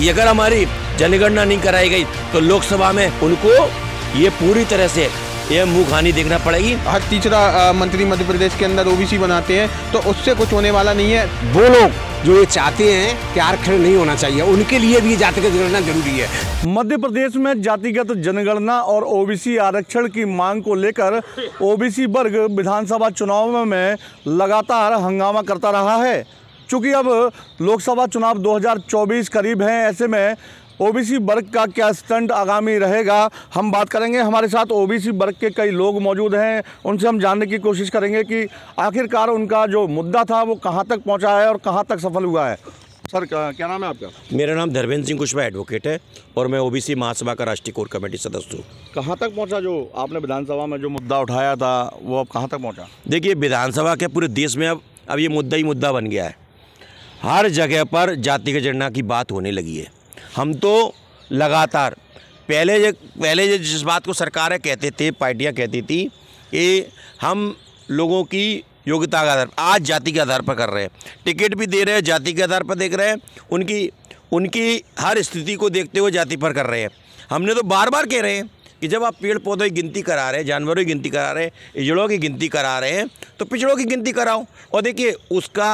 कि अगर हमारी जनगणना नहीं कराई गई तो लोकसभा में उनको ये पूरी तरह से ये मुंह खानी देखना पड़ेगी हर हाँ, तीसरा मंत्री मध्य प्रदेश के अंदर ओबीसी बनाते हैं तो उससे कुछ होने वाला नहीं है वो लोग जो ये चाहते हैं कि आरक्षण नहीं होना चाहिए उनके लिए भी जातिगत जनगणना जरूरी है मध्य प्रदेश में जातिगत जनगणना और ओबीसी आरक्षण की मांग को लेकर ओबीसी वर्ग विधानसभा चुनाव में लगातार हंगामा करता रहा है चूँकि अब लोकसभा चुनाव 2024 करीब हैं ऐसे में ओबीसी वर्ग का क्या स्टंट आगामी रहेगा हम बात करेंगे हमारे साथ ओबीसी वर्ग के कई लोग मौजूद हैं उनसे हम जानने की कोशिश करेंगे कि आखिरकार उनका जो मुद्दा था वो कहाँ तक पहुँचा है और कहाँ तक सफल हुआ है सर क्या नाम है आपका मेरा नाम धर्मेंद्र सिंह कुशवा एडवोकेट है और मैं ओबीसी महासभा का राष्ट्रीय कोर कमेटी सदस्य हूँ कहाँ तक पहुँचा जो आपने विधानसभा में जो मुद्दा उठाया था वो अब कहाँ तक पहुँचा देखिए विधानसभा के पूरे देश में अब अब ये मुद्दा ही मुद्दा बन गया है हर जगह पर जातिगत जनगणना की बात होने लगी है हम तो लगातार पहले जो पहले जो जिस बात को सरकारें कहते थे पार्टियाँ कहती थी कि हम लोगों की योग्यता के आधार पर आज जाति के आधार पर कर रहे हैं टिकट भी दे रहे हैं जाति के आधार पर देख रहे हैं उनकी उनकी हर स्थिति को देखते हुए जाति पर कर रहे हैं हमने तो बार बार कह रहे हैं कि जब आप पेड़ पौधों की गिनती करा रहे हैं जानवरों की गिनती करा रहे हैं इजड़ों की गिनती करा रहे हैं तो पिछड़ों की गिनती कराओ और देखिए उसका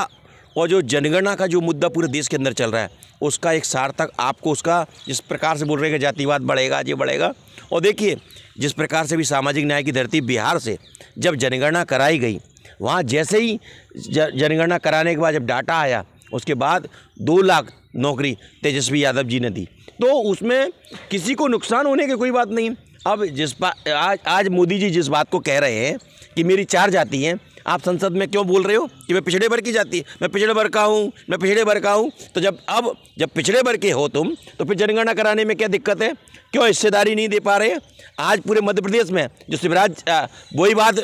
और जो जनगणना का जो मुद्दा पूरे देश के अंदर चल रहा है उसका एक सार्थक आपको उसका जिस प्रकार से बोल रहे हैं जातिवाद बढ़ेगा ये बढ़ेगा और देखिए जिस प्रकार से भी सामाजिक न्याय की धरती बिहार से जब जनगणना कराई गई वहाँ जैसे ही जनगणना कराने के बाद जब डाटा आया उसके बाद दो लाख नौकरी तेजस्वी यादव जी ने दी तो उसमें किसी को नुकसान होने की कोई बात नहीं अब जिस बात आज आज मोदी जी जिस बात को कह रहे हैं कि मेरी चार जाति हैं आप संसद में क्यों बोल रहे हो कि मैं पिछड़े वर्ग की जाति मैं पिछड़े वर्ग का हूँ मैं पिछड़े वर्ग का हूँ तो जब अब जब पिछड़े वर्ग के हो तुम तो फिर जनगणना कराने में क्या दिक्कत है क्यों हिस्सेदारी नहीं दे पा रहे आज पूरे मध्य प्रदेश में जो शिवराज वही बात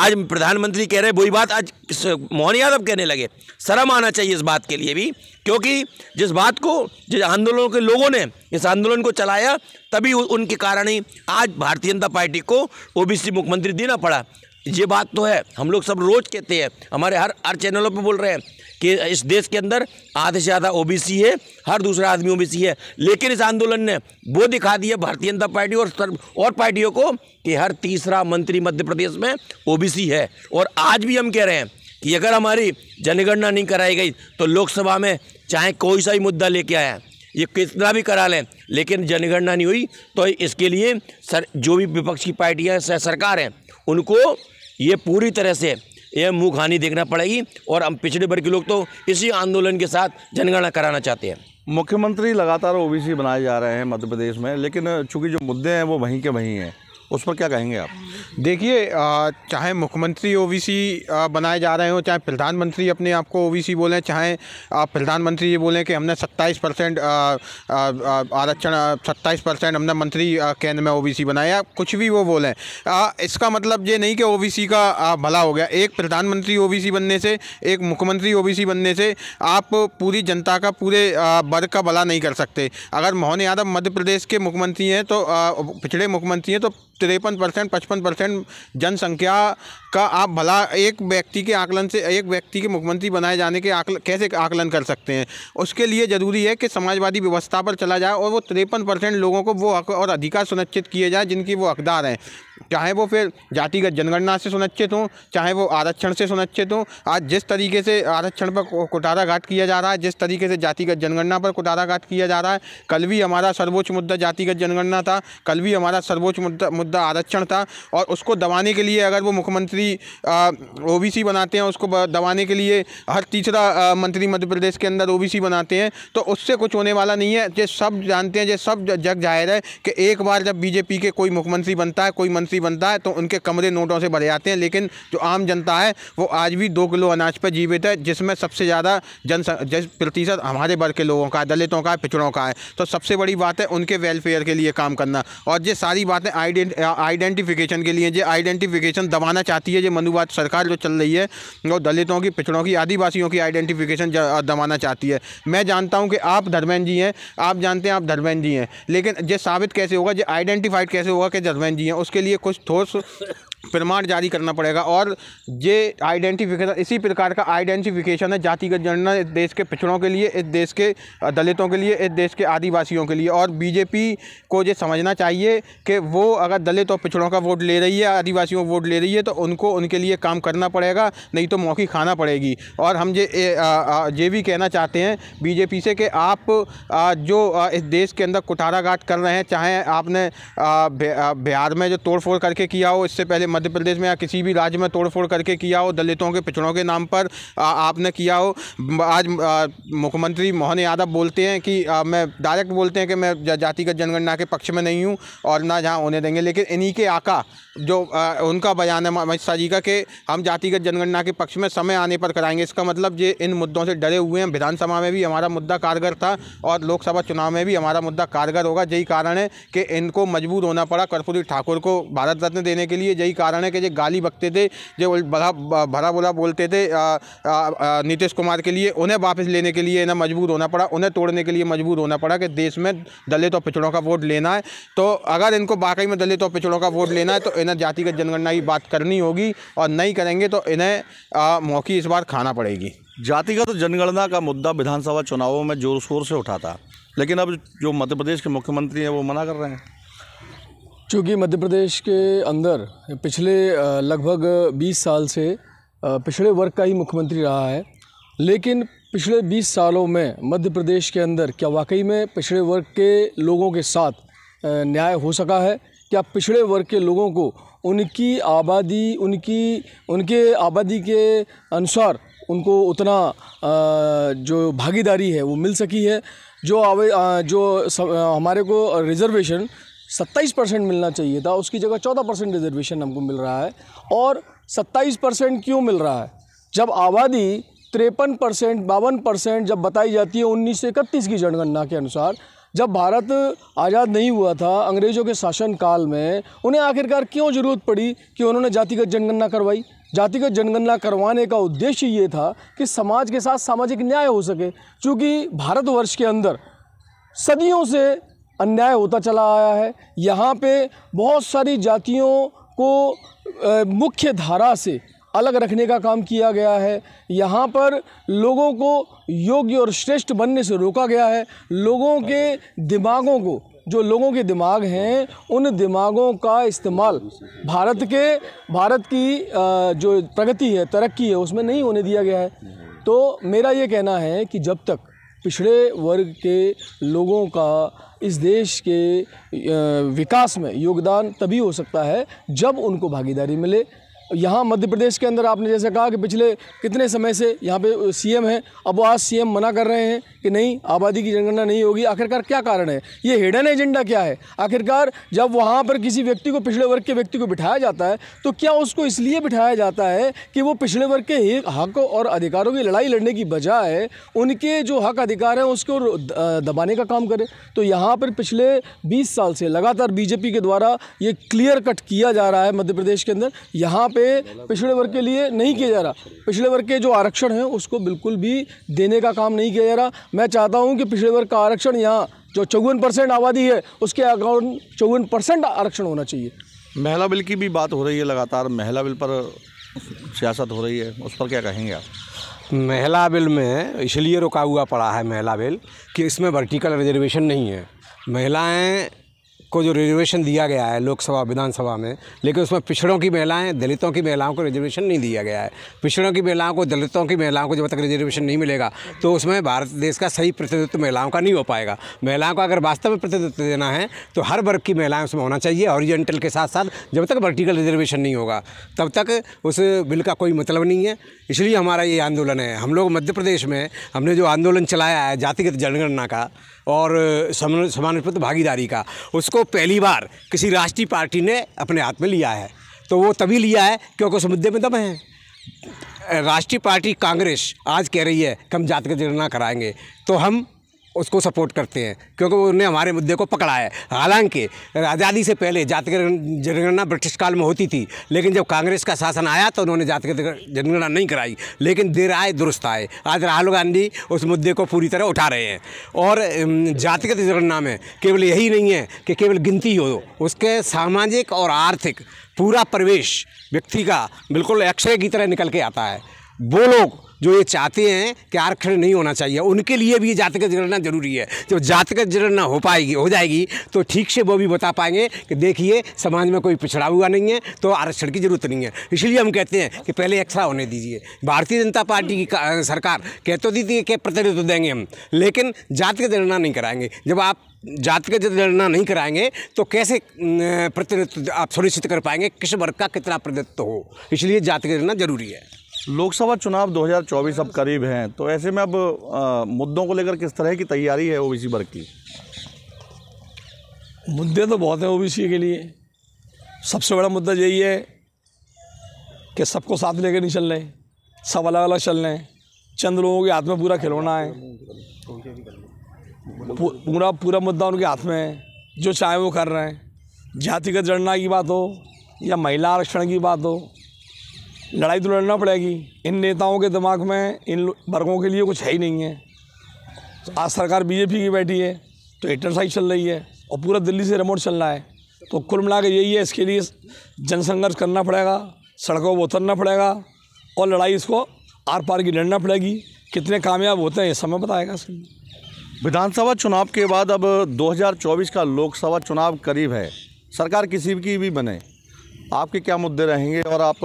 आज प्रधानमंत्री कह रहे वही बात आज मोहन यादव कहने लगे शर्म आना चाहिए इस बात के लिए भी क्योंकि जिस बात को जिस आंदोलन के लोगों ने इस आंदोलन को चलाया तभी उनके कारण ही आज भारतीय जनता पार्टी को ओबीसी मुख्यमंत्री देना पड़ा ये बात तो है हम लोग सब रोज़ कहते हैं हमारे हर हर चैनलों पे बोल रहे हैं कि इस देश के अंदर आधे से ज़्यादा ओ है हर दूसरा आदमी ओ है लेकिन इस आंदोलन ने वो दिखा दिया भारतीय जनता पार्टी और और पार्टियों को कि हर तीसरा मंत्री मध्य प्रदेश में ओ है और आज भी हम कह रहे हैं कि अगर हमारी जनगणना नहीं कराई गई तो लोकसभा में चाहे कोई सा ही मुद्दा लेके आए ये कितना भी करा लें लेकिन जनगणना नहीं हुई तो इसके लिए सर जो भी विपक्ष की पार्टियाँ सरकार हैं उनको ये पूरी तरह से यह मुँह खानी देखना पड़ेगी और हम पिछड़े वर्ग के लोग तो इसी आंदोलन के साथ जनगणना कराना चाहते हैं मुख्यमंत्री लगातार ओबीसी बनाए जा रहे हैं मध्य प्रदेश में लेकिन चूंकि जो मुद्दे हैं वो वहीं के वहीं हैं उस पर क्या कहेंगे आप देखिए चाहे मुख्यमंत्री ओबीसी बनाए जा रहे हो चाहे प्रधानमंत्री अपने आप को ओबीसी बोलें चाहे आप प्रधानमंत्री ये बोलें कि हमने सत्ताईस परसेंट आरक्षण सत्ताईस परसेंट हमने मंत्री केंद्र में ओबीसी बनाया कुछ भी वो बोलें इसका मतलब ये नहीं कि ओबीसी का भला हो गया एक प्रधानमंत्री ओबीसी बनने से एक मुख्यमंत्री ओबीसी बनने से आप पूरी जनता का पूरे वर्ग का भला नहीं कर सकते अगर मोहन यादव मध्य प्रदेश के मुख्यमंत्री हैं तो पिछड़े मुख्यमंत्री हैं तो तिरपन परसेंट पचपन परसेंट जनसंख्या का आप भला एक व्यक्ति के आकलन से एक व्यक्ति के मुख्यमंत्री बनाए जाने के आकल कैसे आकलन कर सकते हैं उसके लिए ज़रूरी है कि समाजवादी व्यवस्था पर चला जाए और वो तिरपन परसेंट लोगों को वो हक और अधिकार सुनिश्चित किए जाए जिनकी वो हकदार हैं चाहे वो फिर जातिगत जनगणना से सुनिश्चित हों चाहे वो आरक्षण से सुनिश्चित हों आज जिस तरीके से आरक्षण पर कुटाराघात किया जा रहा है जिस तरीके से जातिगत जनगणना पर कुटाराघात किया जा रहा है कल भी हमारा सर्वोच्च मुद्दा जातिगत जनगणना था कल भी हमारा सर्वोच्च मुद्दा मुद्दा आरक्षण था और उसको दबाने के लिए अगर वो मुख्यमंत्री ओ बनाते हैं उसको दबाने के लिए हर तीसरा मंत्री मध्य प्रदेश के अंदर ओ बनाते हैं तो उससे कुछ होने वाला नहीं है ये सब जानते हैं ये सब जग जाहिर है कि एक बार जब बीजेपी के कोई मुख्यमंत्री बनता है कोई मंत्री मंत्री बनता है तो उनके कमरे नोटों से भरे जाते हैं लेकिन जो आम जनता है वो आज भी दो किलो अनाज पर जीवित है जिसमें सबसे ज़्यादा जन प्रतिशत हमारे वर्ग के लोगों का है दलितों का पिछड़ों का है तो सबसे बड़ी बात है उनके वेलफेयर के लिए काम करना और ये सारी बातें आइडेंटिफिकेशन के लिए जो आइडेंटिफिकेशन दबाना चाहती है ये मनुवाद सरकार जो चल रही है वो दलितों की पिछड़ों की आदिवासियों की आइडेंटिफिकेशन दबाना चाहती है मैं जानता हूँ कि आप धर्मेंद्र जी हैं आप जानते हैं आप धर्मेंद्र जी हैं लेकिन ये साबित कैसे होगा जो आइडेंटिफाइड कैसे होगा कि धर्मेंद्र जी हैं उसके लिए coisa प्रमाण जारी करना पड़ेगा और ये आइडेंटिफिकेशन इसी प्रकार का आइडेंटिफिकेशन है जातिगत जनगणना इस देश के पिछड़ों के लिए इस देश के दलितों के लिए इस देश के आदिवासियों के लिए और बीजेपी को ये समझना चाहिए कि वो अगर दलित और पिछड़ों का वोट ले रही है आदिवासियों का वोट ले रही है तो उनको उनके लिए काम करना पड़ेगा नहीं तो मौकी खाना पड़ेगी और हम ये ये भी कहना चाहते हैं बीजेपी से कि आप जो इस देश के अंदर कुठाराघाट कर रहे हैं चाहे आपने बिहार में जो तोड़ करके किया हो इससे पहले मध्य प्रदेश में या किसी भी राज्य में तोड़फोड़ करके किया हो दलितों के पिछड़ों के नाम पर आ, आपने किया हो आज मुख्यमंत्री मोहन यादव बोलते हैं कि आ, मैं डायरेक्ट बोलते हैं कि मैं जातिगत जनगणना के पक्ष में नहीं हूँ और ना जहाँ होने देंगे लेकिन इन्हीं के आका जो आ, उनका बयान है अमित शाह जी का कि हम जातिगत जनगणना के पक्ष में समय आने पर कराएंगे इसका मतलब ये इन मुद्दों से डरे हुए हैं विधानसभा में भी हमारा मुद्दा कारगर था और लोकसभा चुनाव में भी हमारा मुद्दा कारगर होगा यही कारण है कि इनको मजबूर होना पड़ा कर्पूरी ठाकुर को भारत रत्न देने के लिए यही कारण है कि जो गाली बकते थे जो बड़ा भरा बोला बोलते थे नीतीश कुमार के लिए उन्हें वापस लेने के लिए इन्हें मजबूर होना पड़ा उन्हें तोड़ने के लिए मजबूर होना पड़ा कि देश में दलित और पिछड़ों का वोट लेना है तो अगर इनको वाकई में दलित और पिछड़ों का वोट लेना है तो इन्हें जातिगत जनगणना की बात करनी होगी और नहीं करेंगे तो इन्हें मौकी इस बार खाना पड़ेगी जातिगत तो जनगणना का मुद्दा विधानसभा चुनावों में जोर शोर से उठा था लेकिन अब जो मध्य प्रदेश के मुख्यमंत्री हैं वो मना कर रहे हैं चूँकि मध्य प्रदेश के अंदर पिछले लगभग 20 साल से पिछड़े वर्ग का ही मुख्यमंत्री रहा है लेकिन पिछले 20 सालों में मध्य प्रदेश के अंदर क्या वाकई में पिछड़े वर्ग के लोगों के साथ न्याय हो सका है क्या पिछड़े वर्ग के लोगों को उनकी आबादी उनकी उनके आबादी के अनुसार उनको उतना जो भागीदारी है वो मिल सकी है जो आवे जो हमारे को रिजर्वेशन सत्ताईस परसेंट मिलना चाहिए था उसकी जगह चौदह परसेंट रिजर्वेशन हमको मिल रहा है और सत्ताईस परसेंट क्यों मिल रहा है जब आबादी तिरपन परसेंट बावन परसेंट जब बताई जाती है उन्नीस सौ इकतीस की जनगणना के अनुसार जब भारत आज़ाद नहीं हुआ था अंग्रेज़ों के शासनकाल में उन्हें आखिरकार क्यों ज़रूरत पड़ी कि उन्होंने जातिगत जनगणना करवाई जातिगत जनगणना करवाने का उद्देश्य ये था कि समाज के साथ सामाजिक न्याय हो सके क्योंकि भारतवर्ष के अंदर सदियों से अन्याय होता चला आया है यहाँ पे बहुत सारी जातियों को मुख्य धारा से अलग रखने का काम किया गया है यहाँ पर लोगों को योग्य और श्रेष्ठ बनने से रोका गया है लोगों के दिमागों को जो लोगों के दिमाग हैं उन दिमागों का इस्तेमाल भारत के भारत की जो प्रगति है तरक्की है उसमें नहीं होने दिया गया है तो मेरा ये कहना है कि जब तक पिछड़े वर्ग के लोगों का इस देश के विकास में योगदान तभी हो सकता है जब उनको भागीदारी मिले यहाँ मध्य प्रदेश के अंदर आपने जैसे कहा कि पिछले कितने समय से यहाँ पे सीएम हैं अब वो आज सीएम मना कर रहे हैं कि नहीं आबादी की जनगणना नहीं होगी आखिरकार क्या कारण है ये हिडन एजेंडा क्या है आखिरकार जब वहाँ पर किसी व्यक्ति को पिछड़े वर्ग के व्यक्ति को बिठाया जाता है तो क्या उसको इसलिए बिठाया जाता है कि वो पिछड़े वर्ग के हक और अधिकारों की लड़ाई लड़ने की बजाय उनके जो हक अधिकार हैं उसको दबाने का काम करे तो यहाँ पर पिछले बीस साल से लगातार बीजेपी के द्वारा ये क्लियर कट किया जा रहा है मध्य प्रदेश के अंदर यहाँ पर पे पिछड़े वर्ग के लिए नहीं किया जा रहा पिछड़े वर्ग के जो आरक्षण हैं उसको बिल्कुल भी देने का काम नहीं किया जा रहा मैं चाहता हूँ कि पिछड़े वर्ग का आरक्षण यहाँ जो चौवन परसेंट आबादी है उसके अकाउंट चौवन परसेंट आरक्षण होना चाहिए महिला बिल की भी बात हो रही है लगातार महिला बिल पर सियासत हो रही है उस पर क्या कहेंगे आप महिला बिल में इसलिए रुका हुआ पड़ा है महिला बिल कि इसमें वर्टिकल रिजर्वेशन नहीं है महिलाएं को जो रिजर्वेशन दिया गया है लोकसभा विधानसभा में लेकिन उसमें पिछड़ों की महिलाएं दलितों की महिलाओं को रिजर्वेशन नहीं दिया गया है पिछड़ों की महिलाओं को दलितों की महिलाओं को जब तक रिजर्वेशन नहीं मिलेगा तो उसमें भारत देश का सही प्रतिनिधित्व महिलाओं का नहीं हो पाएगा महिलाओं को अगर वास्तव में प्रतिनिधित्व देना है तो हर वर्ग की महिलाएँ उसमें होना चाहिए ऑरिजेंटल के साथ साथ जब तक वर्टिकल रिजर्वेशन नहीं होगा तब तक उस बिल का कोई मतलब नहीं है इसलिए हमारा ये आंदोलन है हम लोग मध्य प्रदेश में हमने जो आंदोलन चलाया है जातिगत जनगणना का और समानुपातिक भागीदारी का उसको को पहली बार किसी राष्ट्रीय पार्टी ने अपने हाथ में लिया है तो वो तभी लिया है क्योंकि उस मुद्दे में दम है राष्ट्रीय पार्टी कांग्रेस आज कह रही है कि हम जातिगत का जनगणना कराएंगे तो हम उसको सपोर्ट करते हैं क्योंकि उन्हें हमारे मुद्दे को पकड़ा है हालांकि आज़ादी से पहले जातिगत जनगणना ब्रिटिश काल में होती थी लेकिन जब कांग्रेस का शासन आया तो उन्होंने जातिगत जनगणना नहीं कराई लेकिन देर आए दुरुस्त आए आज राहुल गांधी उस मुद्दे को पूरी तरह उठा रहे हैं और जातिगत जनगणना में केवल यही नहीं है कि केवल गिनती हो उसके सामाजिक और आर्थिक पूरा प्रवेश व्यक्ति का बिल्कुल एक्सरे की तरह निकल के आता है वो लोग जो ये चाहते हैं कि आरक्षण नहीं होना चाहिए उनके लिए भी ये जातिगत जनगणना जरूरी है जब जातिगत जनगणना हो पाएगी हो जाएगी तो ठीक से वो भी बता पाएंगे कि देखिए समाज में कोई पिछड़ा हुआ नहीं है तो आरक्षण की ज़रूरत नहीं है इसलिए हम कहते हैं कि पहले एक्स्ट्रा होने दीजिए भारतीय जनता पार्टी की सरकार कह तो दी थी कि प्रतिनिधित्व तो देंगे हम लेकिन जातिगत जनगणना नहीं कराएंगे जब आप जाति का जनगणना नहीं कराएंगे तो कैसे प्रतिनिधित्व आप सुनिश्चित कर पाएंगे किस वर्ग का कितना प्रतिनिधित्व हो इसलिए जाति जनगणना जरूरी है लोकसभा चुनाव 2024 अब करीब हैं तो ऐसे में अब आ, मुद्दों को लेकर किस तरह की तैयारी है ओबीसी वर्ग की मुद्दे तो बहुत हैं ओबीसी के लिए सबसे बड़ा मुद्दा यही है कि सबको साथ लेकर नहीं चल रहे सब अलग अलग चल रहे चंद लोगों के हाथ में पूरा खिलौना है पूरा पूरा मुद्दा उनके हाथ में है जो चाहे वो कर रहे हैं जातिगत जनगणना की बात हो या महिला आरक्षण की बात हो लड़ाई तो लड़ना पड़ेगी इन नेताओं के दिमाग में इन वर्गों के लिए कुछ है ही नहीं है तो आज सरकार बीजेपी की बैठी है तो एक्टरसाइज चल रही है और पूरा दिल्ली से रिमोट चल रहा है तो कुल मिला यही है इसके लिए जनसंघर्ष करना पड़ेगा सड़कों पर उतरना पड़ेगा और लड़ाई इसको आर पार की लड़ना पड़ेगी कितने कामयाब होते हैं ये समय बताएगा विधानसभा चुनाव के बाद अब 2024 का लोकसभा चुनाव करीब है सरकार किसी की भी बने आपके क्या मुद्दे रहेंगे और आप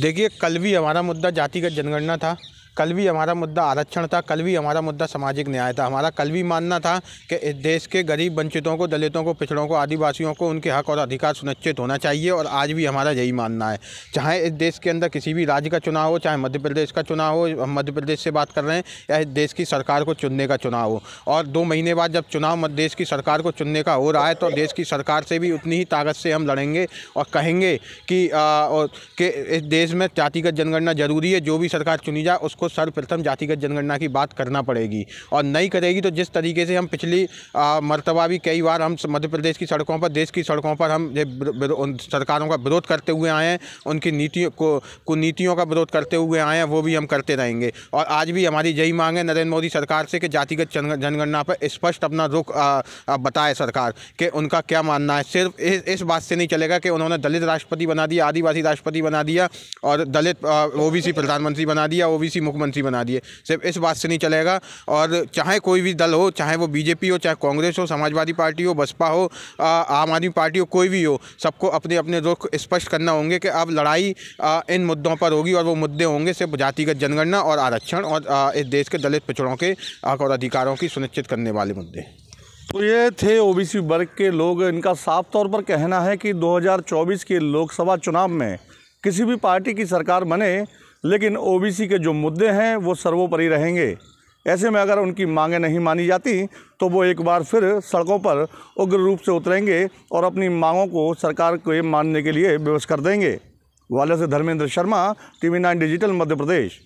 देखिए कल भी हमारा मुद्दा जातिगत जनगणना था कल भी हमारा मुद्दा आरक्षण था कल भी हमारा मुद्दा सामाजिक न्याय था हमारा कल भी मानना था कि इस देश के गरीब वंचितों को दलितों को पिछड़ों को आदिवासियों को उनके हक और अधिकार सुनिश्चित होना चाहिए और आज भी हमारा यही मानना है चाहे इस देश के अंदर किसी भी राज्य का चुनाव हो चाहे मध्य प्रदेश का चुनाव हो हम मध्य प्रदेश से बात कर रहे हैं या इस देश की सरकार को चुनने का चुनाव हो और दो महीने बाद जब चुनाव देश की सरकार को चुनने का हो रहा है तो देश की सरकार से भी उतनी ही ताकत से हम लड़ेंगे और कहेंगे कि, कि इस देश में जातिगत जनगणना ज़रूरी है जो भी सरकार चुनी जाए उसको सर्वप्रथम जातिगत जनगणना की बात करना पड़ेगी और नहीं करेगी तो जिस तरीके से हम पिछली मरतबा भी कई बार हम मध्य प्रदेश की सड़कों पर देश की सड़कों पर हम उन सरकारों का विरोध करते हुए आए हैं उनकी नीतियों को कुनीतियों का विरोध करते हुए आए हैं वो भी हम करते रहेंगे और आज भी हमारी यही मांग है नरेंद्र मोदी सरकार से कि जातिगत जनगणना पर स्पष्ट अपना रुख बताए सरकार कि उनका क्या मानना है सिर्फ इस, इस बात से नहीं चलेगा कि उन्होंने दलित राष्ट्रपति बना दिया आदिवासी राष्ट्रपति बना दिया और दलित ओबीसी प्रधानमंत्री बना दिया ओबीसी मुख्यमंत्री बना दिए सिर्फ इस बात से नहीं चलेगा और चाहे कोई भी दल हो चाहे वो बीजेपी हो चाहे कांग्रेस हो समाजवादी पार्टी हो बसपा हो आम आदमी पार्टी हो कोई भी हो सबको अपने अपने रुख स्पष्ट करना होंगे कि अब लड़ाई इन मुद्दों पर होगी और वो मुद्दे होंगे सिर्फ जातिगत जनगणना और आरक्षण और इस देश के दलित पिछड़ों के हक और अधिकारों की सुनिश्चित करने वाले मुद्दे तो ये थे ओबीसी वर्ग के लोग इनका साफ तौर पर कहना है कि 2024 के लोकसभा चुनाव में किसी भी पार्टी की सरकार बने लेकिन ओबीसी के जो मुद्दे हैं वो सर्वोपरि रहेंगे ऐसे में अगर उनकी मांगें नहीं मानी जाती तो वो एक बार फिर सड़कों पर उग्र रूप से उतरेंगे और अपनी मांगों को सरकार को मानने के लिए व्यवस्था कर देंगे ग्वालियर से Dharmendra Sharma TV nine digital Madhya प्रदेश